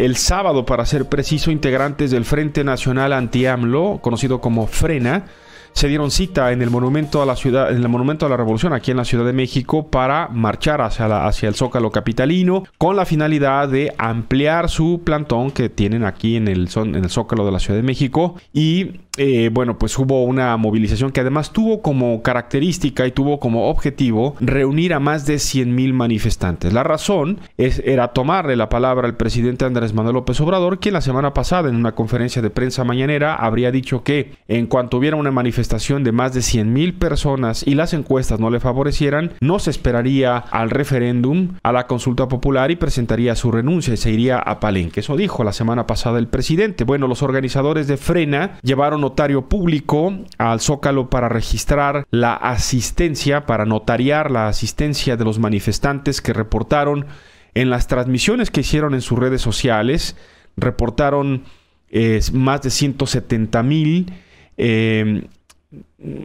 El sábado, para ser preciso, integrantes del Frente Nacional Anti-AMLO, conocido como FRENA, se dieron cita en el monumento a la ciudad, en el monumento a la Revolución aquí en la Ciudad de México para marchar hacia, la, hacia el Zócalo capitalino con la finalidad de ampliar su plantón que tienen aquí en el, en el Zócalo de la Ciudad de México y eh, bueno, pues hubo una movilización que además tuvo como característica y tuvo como objetivo reunir a más de mil manifestantes. La razón es, era tomarle la palabra al presidente Andrés Manuel López Obrador, quien la semana pasada en una conferencia de prensa mañanera habría dicho que en cuanto hubiera una manifestación de más de 100 mil personas y las encuestas no le favorecieran, no se esperaría al referéndum, a la consulta popular y presentaría su renuncia y se iría a Palenque. Eso dijo la semana pasada el presidente. Bueno, los organizadores de Frena llevaron notario público al Zócalo para registrar la asistencia, para notariar la asistencia de los manifestantes que reportaron en las transmisiones que hicieron en sus redes sociales, reportaron eh, más de 170 mil eh,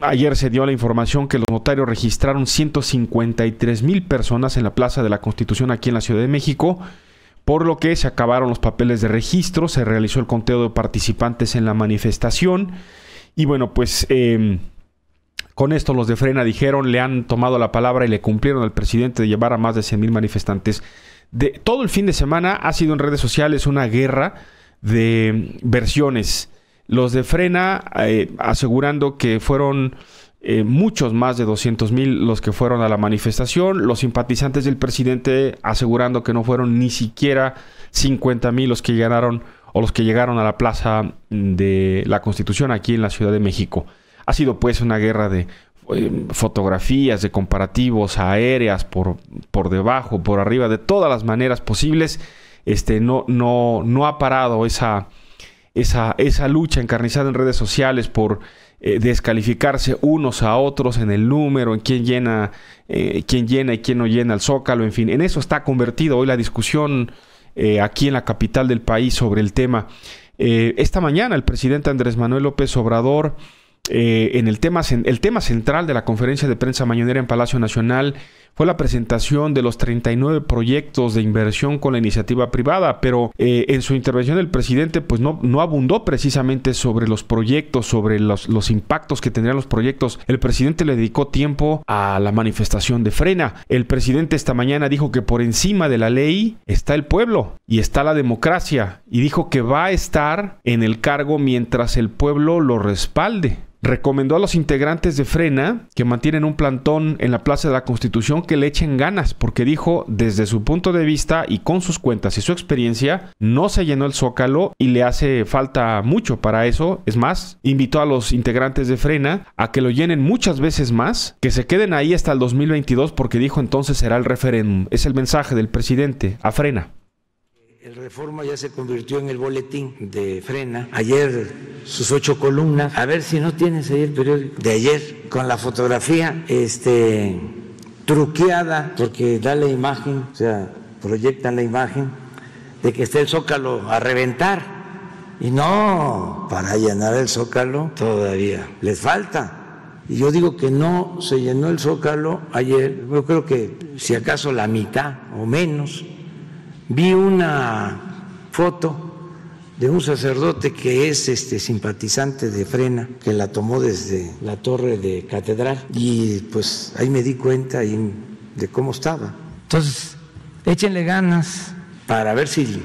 Ayer se dio la información que los notarios registraron 153 mil personas en la Plaza de la Constitución aquí en la Ciudad de México, por lo que se acabaron los papeles de registro, se realizó el conteo de participantes en la manifestación y bueno, pues em, con esto los de Frena dijeron, le han tomado la palabra y le cumplieron al presidente de llevar a más de 100 mil manifestantes. De, todo el fin de semana ha sido en redes sociales una guerra de versiones los de Frena eh, asegurando que fueron eh, muchos más de 200 mil los que fueron a la manifestación. Los simpatizantes del presidente asegurando que no fueron ni siquiera 50 mil los que llegaron o los que llegaron a la plaza de la Constitución aquí en la Ciudad de México. Ha sido pues una guerra de eh, fotografías, de comparativos aéreas por, por debajo, por arriba, de todas las maneras posibles. Este, no, no, no ha parado esa, esa, esa lucha encarnizada en redes sociales por eh, descalificarse unos a otros en el número, en quién llena, eh, quién llena y quién no llena el zócalo, en fin, en eso está convertido hoy la discusión eh, aquí en la capital del país sobre el tema. esta mañana el presidente Andrés Manuel López Obrador eh, en el tema, el tema central de la conferencia de prensa mañanera en Palacio Nacional fue la presentación de los 39 proyectos de inversión con la iniciativa privada, pero eh, en su intervención el presidente pues no, no abundó precisamente sobre los proyectos, sobre los, los impactos que tendrían los proyectos. El presidente le dedicó tiempo a la manifestación de frena. El presidente esta mañana dijo que por encima de la ley está el pueblo y está la democracia y dijo que va a estar en el cargo mientras el pueblo lo respalde. Recomendó a los integrantes de Frena, que mantienen un plantón en la Plaza de la Constitución, que le echen ganas, porque dijo, desde su punto de vista y con sus cuentas y su experiencia, no se llenó el zócalo y le hace falta mucho para eso. Es más, invitó a los integrantes de Frena a que lo llenen muchas veces más, que se queden ahí hasta el 2022, porque dijo entonces será el referéndum. Es el mensaje del presidente a Frena. El Reforma ya se convirtió en el boletín de frena. Ayer sus ocho columnas. A ver si no tienes ahí el periódico de ayer con la fotografía este, truqueada, porque da la imagen, o sea, proyectan la imagen de que está el zócalo a reventar. Y no, para llenar el zócalo todavía les falta. Y yo digo que no se llenó el zócalo ayer, yo creo que si acaso la mitad o menos vi una foto de un sacerdote que es este simpatizante de Frena, que la tomó desde la torre de catedral y pues ahí me di cuenta de cómo estaba. Entonces, échenle ganas para ver si,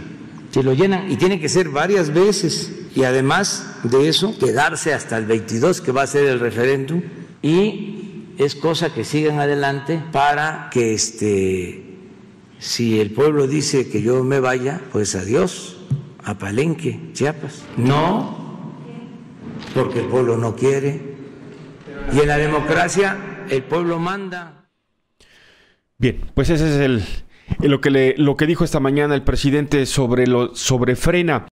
si lo llenan y tiene que ser varias veces y además de eso quedarse hasta el 22 que va a ser el referéndum y es cosa que sigan adelante para que este si el pueblo dice que yo me vaya, pues adiós, a Palenque, Chiapas. No, porque el pueblo no quiere. Y en la democracia el pueblo manda. Bien, pues ese es el, lo que, lo que dijo esta mañana el presidente sobre, lo, sobre frena.